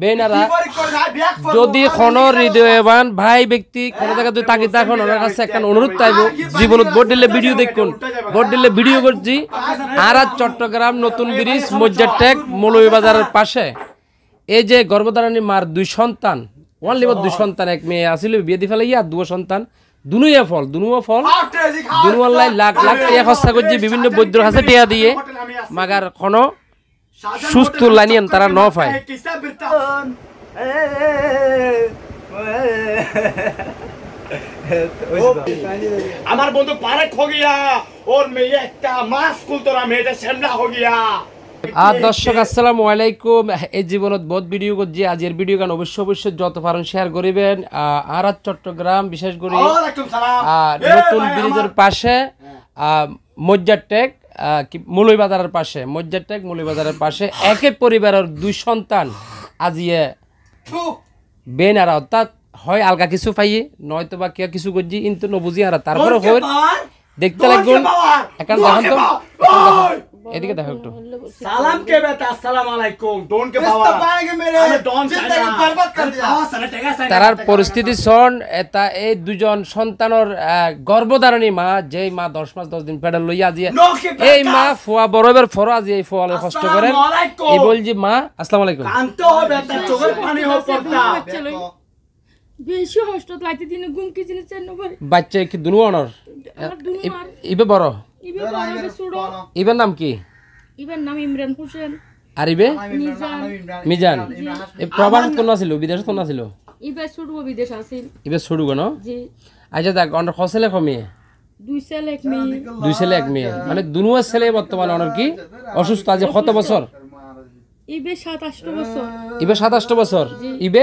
বেনারা যদি কোন হৃদয়বান ভাই ব্যক্তি কোন জায়গা যদি তাকে তখন ওনার কাছে একটা অনুরোধ চাইব জীবনত ভোট দিলে ভিডিও দেখুন ভোট দিলে ভিডিও করছি আর চট্টগ্রাম নতুন ব্রিজ মজ্জার টেক মৌলভীবাজারের পাশে এই যে গর্ভধারণী মার দুই সন্তান অনলি দুই সন্তান এক মেয়ে আসিল বিয়ে দি ফেলাইয়া আর দুয়ো সন্তান দুনুয়া ফল দুনুয়া ফল লাই লাখ লাখ টিয়া খরচা করছি বিভিন্ন বৈদ্য কাছে টিয়া দিয়ে মাগার ক্ষণ সুস্থ লাইনিয়ান তারা ন পায় আমার বন্ধু পারে ওর মেয়ে একটা মাস কুলতরা মেয়েটা শ্যামলা হগিয়া আর দর্শক আসসালাম আলাইকুম এই জীবনত বোধ ভিডিও করছি আজের ভিডিও গান অবশ্যই অবশ্যই যত পারেন শেয়ার করিবেন আর চট্টগ্রাম বিশেষ করে নতুন ব্রিজের পাশে হ্যাঁ। মজ্জার টেক মুলইবাজারের পাশে মজ্জারটেক মুলইবাজারের পাশে একে পরিবারের দুই সন্তান আজিয়ে বেন আর অর্থাৎ হয় আলগা কিছু পাইয়ে নয়তো বা কেউ কিছু করছি কিন্তু নবুঝি আর তারপরে হইর দেখতে লাগবে এখন দেখেন তো এদিকে দেখো একটু সালাম কে বেটা আসসালামু আলাইকুম ডন কে বাবা আমি ডন বারবাদ কর দিয়া হ্যাঁ তারার পরিস্থিতি শুন এটা এই দুজন সন্তানের গর্ভধারণী মা যেই মা 10 মাস 10 দিন পেড়া লইয়া আজি এই মা ফুয়া বরবের ফর আজি এই ফুয়ালে কষ্ট করেন এই বলজি মা আসসালামু আলাইকুম কান্ত হবে তার চোখের পানি হবে পড়তা বেশি হষ্ট গুমকি জিনিস বাচ্চা কি দুনু অনর ইবে বড় ইবে নাম কি নাম ইমরান হোসেন আর ইবে মিজান এ কোন আছিল বিদেশ কোন আছিল ইবে ছোট বিদেশ আছিল ইবে ছোট কোন জি আচ্ছা দেখ অনর কমিয়ে দুই এক মেয়ে দুই এক মেয়ে মানে ছেলে অনর কি অসুস্থ আজ কত বছর ইবে 27 বছর ইবে 27 বছর ইবে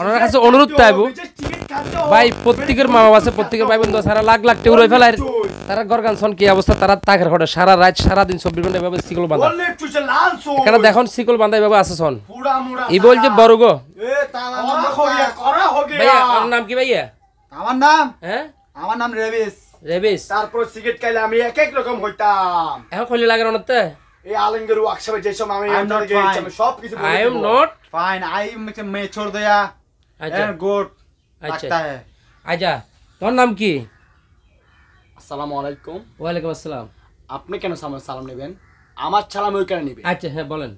ওনার কাছে অনুরোধ চাইবো ভাই প্রত্যেকের মামা আছে প্রত্যেকের ভাই বন্ধু সারা লাখ লাখ টেউর হয়ে ফেলায় তারা গরগানসন কি অবস্থা তারা তাকের ঘরে সারা রাত সারা দিন চব্বিশ ঘন্টা এভাবে শিকল বাঁধা এখানে দেখুন বাঁধা এভাবে ই বল যে বড় গো ভাইয়া নাম কি ভাইয়া আমার নাম হ্যাঁ আমার নাম রেবিস রেবিস তারপর সিগারেট খাইলে আমি এক এক রকম হইতাম এখন খলি লাগে অনতে এই আলঙ্গের ওয়ার্কশপে যেসব আমি সব কিছু I am not fine I মেচোর দয়া আচ্ছা। হ্যাঁ, আচ্ছা। হ্যাঁ। আচ্ছা, আপনি কেন সালাম নেবেন আমার সালাম ওই কেন নেবেন আচ্ছা হ্যাঁ বলেন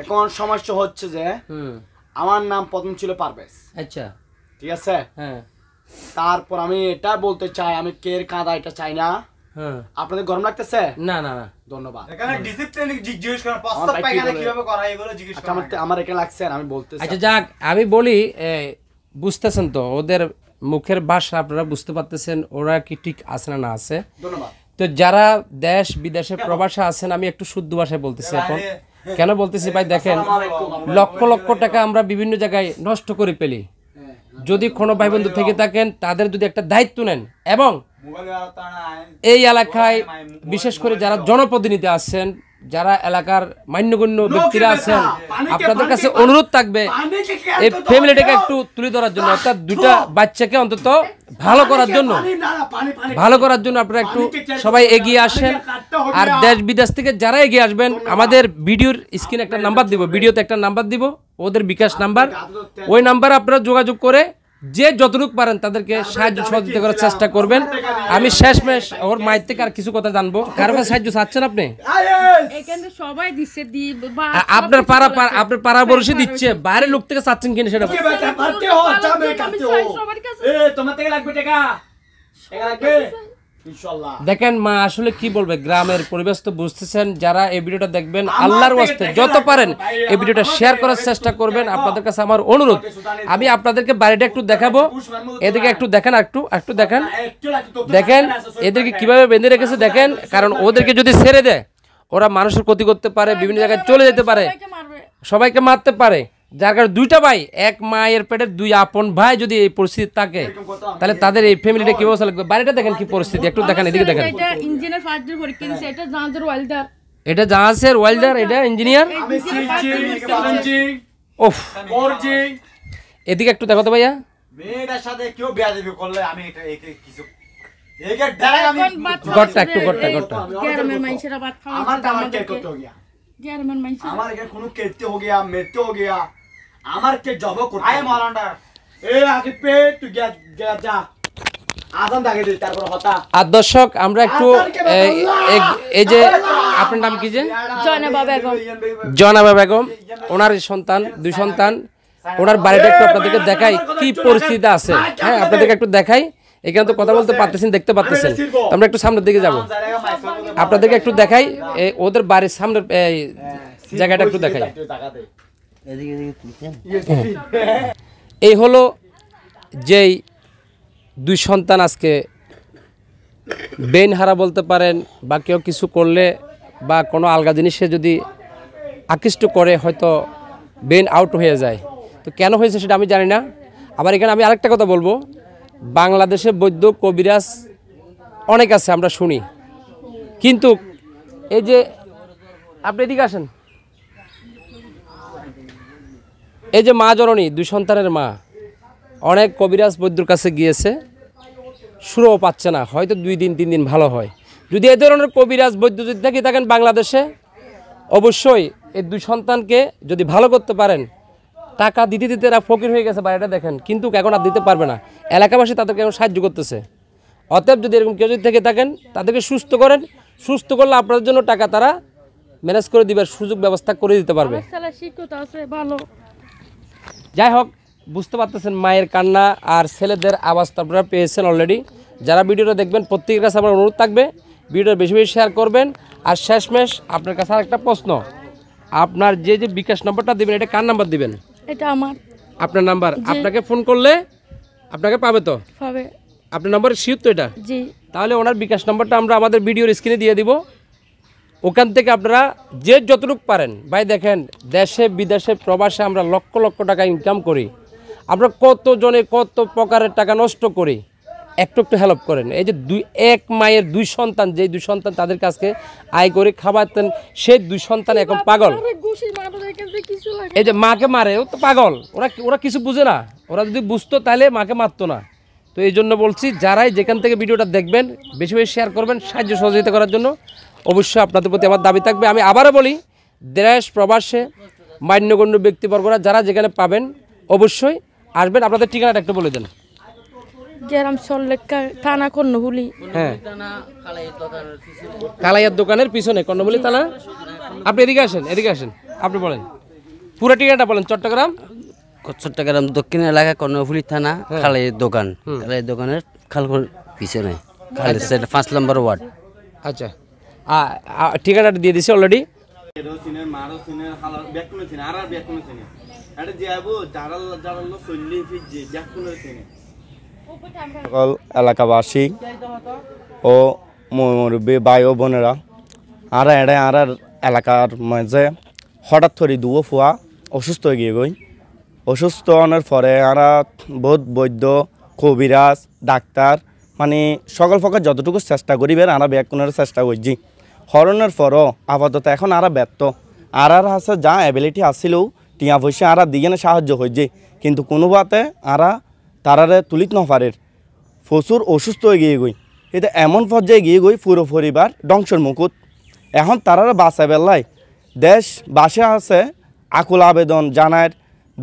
এখন সমস্যা হচ্ছে যে আমার নাম প্রথম ছিল আচ্ছা ঠিক আছে হ্যাঁ। তারপর আমি এটা বলতে চাই আমি কের কাঁদা এটা চাই না আপনাদের গরম লাগতেছে না না না ধন্যবাদ আমার এখানে লাগছে আমি বলতে আচ্ছা যাক আমি বলি বুঝতেছেন তো ওদের মুখের ভাষা আপনারা বুঝতে পারতেছেন ওরা কি ঠিক আছে না না আছে তো যারা দেশ বিদেশে প্রবাসে আছেন আমি একটু শুদ্ধ ভাষায় বলতেছি এখন কেন বলতেছি ভাই দেখেন লক্ষ লক্ষ টাকা আমরা বিভিন্ন জায়গায় নষ্ট করে পেলি যদি কোনো ভাই বন্ধু থেকে থাকেন তাদের যদি একটা দায়িত্ব নেন এবং এই এলাকায় বিশেষ করে যারা জনপ্রতিনিধি আছেন যারা এলাকার মান্যগণ্য ব্যক্তিরা আছেন আপনাদের কাছে অনুরোধ থাকবে এই ফ্যামিলিটাকে একটু তুলে ধরার জন্য অর্থাৎ দুটা বাচ্চাকে অন্তত ভালো করার জন্য ভালো করার জন্য আপনারা একটু সবাই এগিয়ে আসেন আর দেশ বিদেশ থেকে যারা এগিয়ে আসবেন আমাদের ভিডিওর স্ক্রিনে একটা নাম্বার দিব ভিডিওতে একটা নাম্বার দিব ওদের বিকাশ নাম্বার ওই নাম্বার আপনারা যোগাযোগ করে যে যতটুক পারেন তাদেরকে সাহায্য সহযোগিতা করার চেষ্টা করবেন আমি মেশ ওর মায়ের থেকে আর কিছু কথা জানবো কার কাছে সাহায্য চাচ্ছেন আপনি আপনার পাড়া আপনার পাড়া বড়শি দিচ্ছে বাইরের লোক থেকে চাচ্ছেন কিনা সেটা টাকা আচ্ছা, আচ্ছা। দেখেন মা আসলে কি বলবে গ্রামের পরিবেশ তো বুঝতেছেন যারা এই ভিডিওটা দেখবেন আল্লাহর ওয়াস্তে যত পারেন এই ভিডিওটা শেয়ার করার চেষ্টা করবেন আপনাদের কাছে আমার অনুরোধ আমি আপনাদেরকে বাড়িটা একটু দেখাবো এদিকে একটু দেখেন একটু একটু দেখেন দেখেন এদেরকে কিভাবে বেঁধে রেখেছে দেখেন কারণ ওদেরকে যদি ছেড়ে দেয় ওরা মানুষের ক্ষতি করতে পারে হ্যাঁ, বিভিন্ন জায়গায় চলে যেতে পারে সবাইকে মারতে পারে যার কারণে দুইটা ভাই এক মায়ের পেটের দুই আপন ভাই যদি এই পরিস্থিতি থাকে তাহলে তাদের এই ফ্যামিলিটা কি অবস্থা লাগবে বাড়িটা দেখেন কি পরিস্থিতি একটু দেখেন এদিকে দেখেন এটা জাহাজের ওয়েল্ডার এটা ইঞ্জিনিয়ার ওফ এদিকে একটু দেখো তো ভাইয়া মেয়েটার সাথে কেউ বিয়া দেবে করলে আমি এটা কিছু ঘরটা একটু ঘরটা ঘরটা আমার কোনো কেটতে হো গিয়া মেরতে হো গিয়া আমারকে জব করতে এ আগে পে তুই গিয়া যা আর দর্শক আমরা একটু এই যে আপনার নাম কি যে জনাবা বেগম ওনার সন্তান দুই সন্তান ওনার বাড়িটা একটু আপনাদেরকে দেখাই কি পরিস্থিতি আছে হ্যাঁ আপনাদেরকে একটু দেখাই এখানে তো কথা বলতে পারতেছেন দেখতে পারতেছেন আমরা একটু সামনের দিকে যাব আপনাদেরকে একটু দেখাই ওদের বাড়ির সামনের হ্যাঁ, জায়গাটা একটু দেখাই হ্যাঁ। এই হলো যেই দুই সন্তান আজকে বেইন হারা বলতে পারেন বা কেউ কিছু করলে বা কোনো আলগা জিনিসে যদি আকৃষ্ট করে হয়তো বেন আউট হয়ে যায় তো কেন হয়েছে সেটা আমি জানি না আবার এখানে আমি আরেকটা কথা বলবো বাংলাদেশে বৈদ্য কবিরাজ অনেক আছে আমরা শুনি কিন্তু এই যে আপনি এদিকে আসেন এই যে মা জননী দুই সন্তানের মা অনেক কবিরাজ বৈদ্যুর কাছে গিয়েছে শুরুও পাচ্ছে না হয়তো দুই দিন তিন দিন ভালো হয় যদি এ ধরনের কবিরাজ বৈদ্য যদি থাকি থাকেন বাংলাদেশে অবশ্যই এই দুই সন্তানকে যদি ভালো করতে পারেন টাকা দিতে দিতে এরা ফকির হয়ে গেছে বাইরেটা দেখেন কিন্তু এখন আর দিতে পারবে না এলাকাবাসী তাদেরকে এখন সাহায্য করতেছে অতএব যদি এরকম কেউ যদি থেকে থাকেন তাদেরকে সুস্থ করেন সুস্থ করলে আপনাদের জন্য টাকা তারা ম্যানেজ করে দিবার সুযোগ ব্যবস্থা করে দিতে পারবে ভালো যাই হোক বুঝতে পারতেছেন মায়ের কান্না আর ছেলেদের আওয়াজ তো আপনারা পেয়েছেন অলরেডি যারা ভিডিওটা দেখবেন প্রত্যেকের কাছে আমার অনুরোধ থাকবে ভিডিওটা বেশি বেশি শেয়ার করবেন আর শেষমেশ আপনার কাছে আর একটা প্রশ্ন আপনার যে যে বিকাশ নম্বরটা দিবেন এটা কার নাম্বার দিবেন এটা আমার আপনার নাম্বার আপনাকে ফোন করলে আপনাকে পাবে তো পাবে আপনার নাম্বার শিওর তো এটা জি তাহলে ওনার বিকাশ নাম্বারটা আমরা আমাদের ভিডিওর স্ক্রিনে দিয়ে দিব ওখান থেকে আপনারা যে যতটুক পারেন ভাই দেখেন দেশে বিদেশে প্রবাসে আমরা লক্ষ লক্ষ টাকা ইনকাম করি আমরা কতজনে কত প্রকারের টাকা নষ্ট করি একটু একটু হেল্প করেন এই যে দুই এক মায়ের দুই সন্তান যে দুই সন্তান তাদের কাছে আয় করে খাবারতেন সেই দুই সন্তান এখন পাগল এই যে মাকে মারে ও তো পাগল ওরা ওরা কিছু বুঝে না ওরা যদি বুঝতো তাহলে মাকে মারতো না তো এই জন্য বলছি যারাই যেখান থেকে ভিডিওটা দেখবেন বেশি বেশি শেয়ার করবেন সাহায্য সহযোগিতা করার জন্য অবশ্যই আপনাদের প্রতি আমার দাবি থাকবে আমি আবারও বলি দেশ প্রবাসে মান্যগণ্য ব্যক্তিবর্গরা যারা যেখানে পাবেন অবশ্যই আসবেন আপনাদের ঠিকানাটা একটু বলে দেন থানা হ্যাঁ দোকানের পিছনে থানা আপনি আপনি বলেন পুরো বলেন চট্টগ্রাম চট্টগ্রাম দক্ষিণ এলাকা থানা হ্যাঁ। দোকান দোকানের পিছনে পাঁচ নম্বর ওয়ার্ড আচ্ছা ঠিকানাটা দিয়ে দিছি অলরেডি সকল এলাকাবাসী ও মুরব্বী ভাই ও বোনেরা আর এড়ে আর এলাকার মাঝে হঠাৎ করে দুও ফুয়া অসুস্থ হয়ে গিয়ে গই অসুস্থ হওয়ার পরে আর বহুত বৈদ্য কবিরাজ ডাক্তার মানে সকল ফকর যতটুকু চেষ্টা করিবেন আরা ব্যাগ কোনো চেষ্টা করছি হরণের পরও আপাতত এখন আর ব্যর্থ আর আর হাসে যা অ্যাবিলিটি আসছিল টিয়া পয়সা আর দিগেনে সাহায্য হয়েছে কিন্তু কোনোভাবে আরা তারারে তুলিত নফারের প্রচুর অসুস্থ হয়ে গিয়ে গই কিন্তু এমন পর্যায়ে গিয়ে গই পুরো পরিবার ডংসর মুকুট এখন তারারা বাসা বেলায় দেশ বাসে আছে আকুল আবেদন জানায়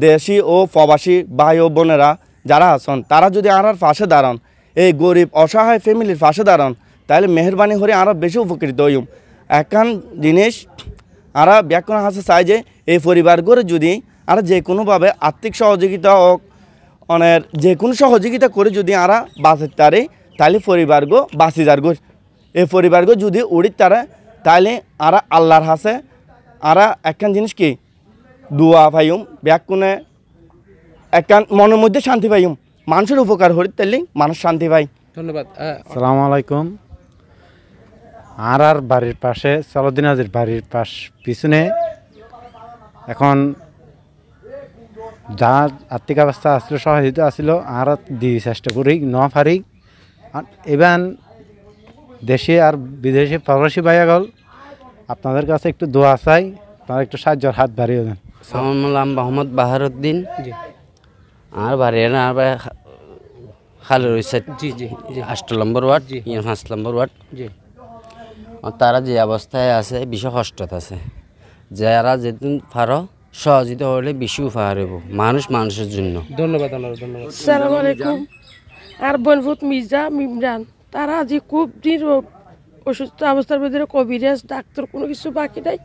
দেশি ও প্রবাসী ভাই ও বোনেরা যারা আছেন তারা যদি আর পাশে দাঁড়ান এই গরিব অসহায় ফ্যামিলির পাশে দাঁড়ান তাহলে মেহরবানি করে আরও বেশি উপকৃত হইম একখান জিনিস আর ব্যাকরণ হাসে চাই যে এই পরিবারগুলো যদি আর যে কোনোভাবে আর্থিক সহযোগিতা হোক অনের যে কোনো সহযোগিতা করে যদি আর বাঁচের পারে তাহলে পরিবারগো বাঁচি যার গোর এই পরিবারগো যদি উড়িত তারে তাহলে আরা আল্লাহর হাসে আরা একখান জিনিস কি দুয়া পাইম ব্যাগ কোনে একখান মনের মধ্যে শান্তি পাইম মানুষের উপকার হরিত তাহলে মানুষ শান্তি পাই ধন্যবাদ সালাম আলাইকুম আর আর বাড়ির পাশে সালাউদ্দিন আজির বাড়ির পাশ পিছনে এখন যা আর্থিক অবস্থা আসলে সহজিত আসিল আর দি চেষ্টা করি ন ফারি এবার দেশে আর বিদেশে প্রবাসী বাইয়া গল আপনাদের কাছে একটু দোয়া চাই আপনারা একটু সাহায্যের হাত বাড়িয়ে দেন সালাম মোহাম্মদ বাহারুদ্দিন আর বাড়ি আর খালি রয়েছে জি জি আষ্ট নম্বর ওয়ার্ড ইয়ে পাঁচ নম্বর ওয়ার্ড জি তারা যে অবস্থায় আছে বিশ কষ্টত আছে যারা যেদিন পারো সহজিত হলে বিশু উপহার হইব মানুষ মানুষের জন্য ধন্যবাদ সালাম আলাইকুম আর বলবুত মির্জা মিমরান তারা আজি খুব দিন অসুস্থ অবস্থার ভিতরে কবিরাজ ডাক্তার কোনো কিছু বাকি নাই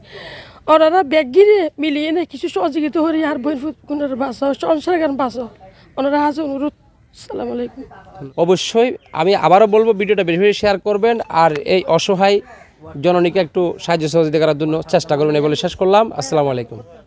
ওনারা ব্যাগিরে মিলিয়ে নেই কিছু সহযোগিতা হয়ে আর বৈরফুত কোনো বাস সংসার গান বাস ওনারা আজ অনুরোধ সালাম আলাইকুম অবশ্যই আমি আবারও বলবো ভিডিওটা বেশি বেশি শেয়ার করবেন আর এই অসহায় জননীকে একটু সাহায্য সহযোগিতা করার জন্য চেষ্টা করবেন এই বলে শেষ করলাম আসসালামু আলাইকুম